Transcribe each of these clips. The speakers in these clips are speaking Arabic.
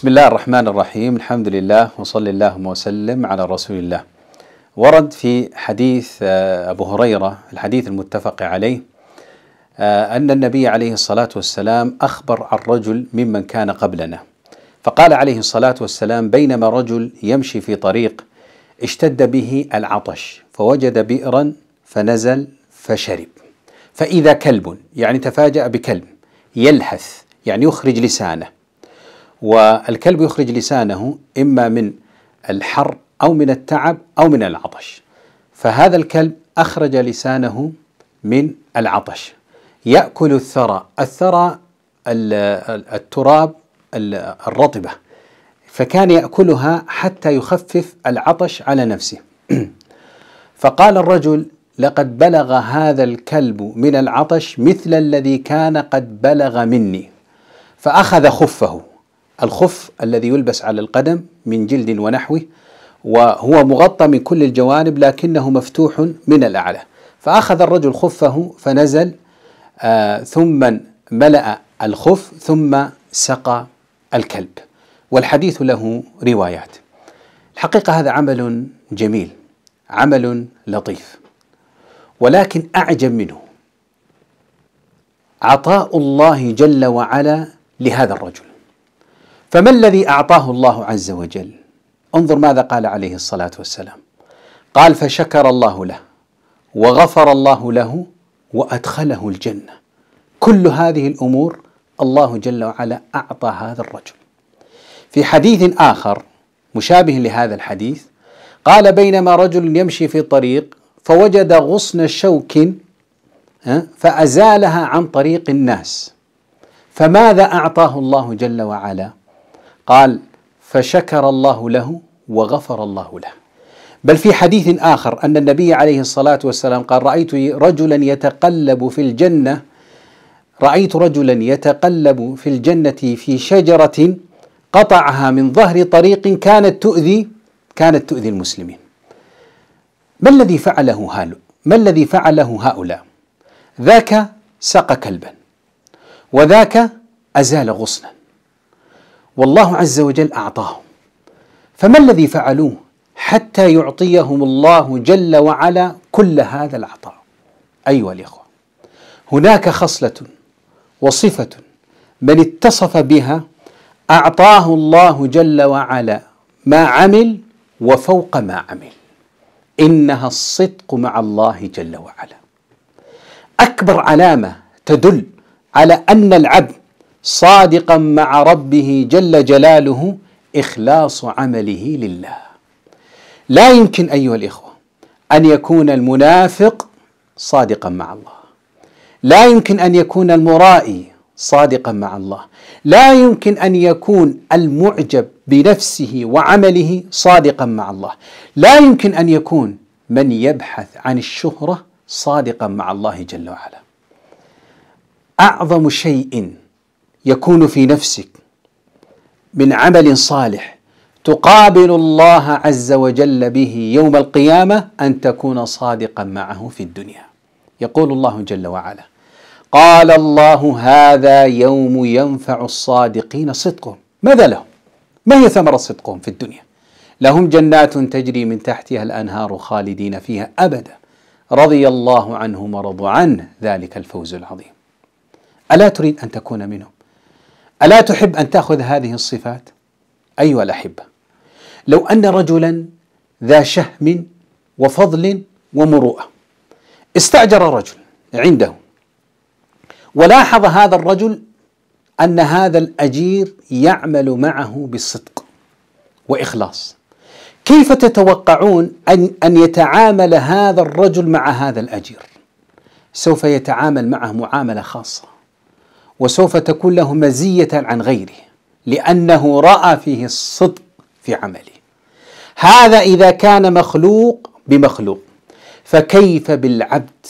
بسم الله الرحمن الرحيم الحمد لله وصلى اللهم وسلم على رسول الله ورد في حديث أبو هريرة الحديث المتفق عليه أن النبي عليه الصلاة والسلام أخبر عن رجل ممن كان قبلنا فقال عليه الصلاة والسلام بينما رجل يمشي في طريق اشتد به العطش فوجد بئرا فنزل فشرب فإذا كلب يعني تفاجأ بكلب يلحث يعني يخرج لسانه والكلب يخرج لسانه إما من الحر أو من التعب أو من العطش فهذا الكلب أخرج لسانه من العطش يأكل الثرى الثرى التراب الرطبة فكان يأكلها حتى يخفف العطش على نفسه فقال الرجل لقد بلغ هذا الكلب من العطش مثل الذي كان قد بلغ مني فأخذ خفه الخف الذي يلبس على القدم من جلد ونحوه وهو مغطى من كل الجوانب لكنه مفتوح من الأعلى فأخذ الرجل خفه فنزل آه ثم ملأ الخف ثم سقى الكلب والحديث له روايات الحقيقة هذا عمل جميل عمل لطيف ولكن أعجب منه عطاء الله جل وعلا لهذا الرجل فما الذي اعطاه الله عز وجل انظر ماذا قال عليه الصلاه والسلام قال فشكر الله له وغفر الله له وادخله الجنه كل هذه الامور الله جل وعلا اعطى هذا الرجل في حديث اخر مشابه لهذا الحديث قال بينما رجل يمشي في طريق فوجد غصن شوك فازالها عن طريق الناس فماذا اعطاه الله جل وعلا قال فشكر الله له وغفر الله له بل في حديث اخر ان النبي عليه الصلاه والسلام قال رايت رجلا يتقلب في الجنه رايت رجلا يتقلب في الجنه في شجره قطعها من ظهر طريق كانت تؤذي كانت تؤذي المسلمين ما الذي فعله هالو ما الذي فعله هؤلاء ذاك سقى كلبا وذاك ازال غصنا والله عز وجل اعطاهم فما الذي فعلوه حتى يعطيهم الله جل وعلا كل هذا العطاء ايها الاخوه هناك خصله وصفه من اتصف بها اعطاه الله جل وعلا ما عمل وفوق ما عمل انها الصدق مع الله جل وعلا اكبر علامه تدل على ان العبد صادقا مع ربه جل جلاله اخلاص عمله لله لا يمكن ايها الاخوه ان يكون المنافق صادقا مع الله لا يمكن ان يكون المرائي صادقا مع الله لا يمكن ان يكون المعجب بنفسه وعمله صادقا مع الله لا يمكن ان يكون من يبحث عن الشهره صادقا مع الله جل وعلا اعظم شيء يكون في نفسك من عمل صالح تقابل الله عز وجل به يوم القيامه ان تكون صادقا معه في الدنيا يقول الله جل وعلا قال الله هذا يوم ينفع الصادقين صدقهم ماذا لهم ما هي ثمره صدقهم في الدنيا لهم جنات تجري من تحتها الانهار خالدين فيها ابدا رضي الله عنهم ورضوا عنه ذلك الفوز العظيم الا تريد ان تكون منهم الا تحب ان تاخذ هذه الصفات ايها الاحبه لو ان رجلا ذا شهم وفضل ومروءه استاجر رجل عنده ولاحظ هذا الرجل ان هذا الاجير يعمل معه بصدق واخلاص كيف تتوقعون ان ان يتعامل هذا الرجل مع هذا الاجير سوف يتعامل معه معامله خاصه وسوف تكون له مزية عن غيره لأنه رأى فيه الصدق في عمله هذا إذا كان مخلوق بمخلوق فكيف بالعبد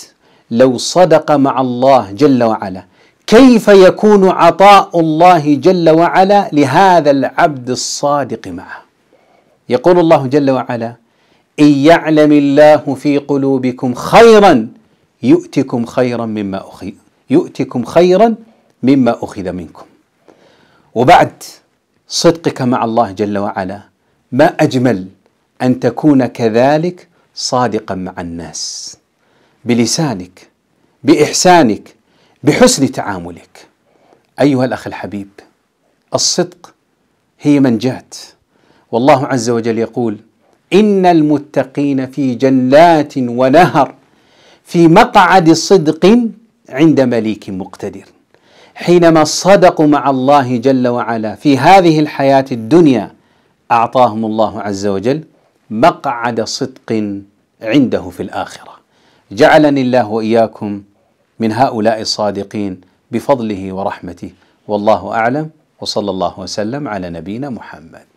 لو صدق مع الله جل وعلا كيف يكون عطاء الله جل وعلا لهذا العبد الصادق معه يقول الله جل وعلا ان يعلم الله في قلوبكم خيرا يؤتكم خيرا مما أخي يؤتكم خيرا مما أخذ منكم وبعد صدقك مع الله جل وعلا ما أجمل أن تكون كذلك صادقا مع الناس بلسانك بإحسانك بحسن تعاملك أيها الأخ الحبيب الصدق هي منجاة والله عز وجل يقول إن المتقين في جنات ونهر في مقعد صدق عند مليك مقتدر حينما صدقوا مع الله جل وعلا في هذه الحياه الدنيا اعطاهم الله عز وجل مقعد صدق عنده في الاخره جعلني الله واياكم من هؤلاء الصادقين بفضله ورحمته والله اعلم وصلى الله وسلم على نبينا محمد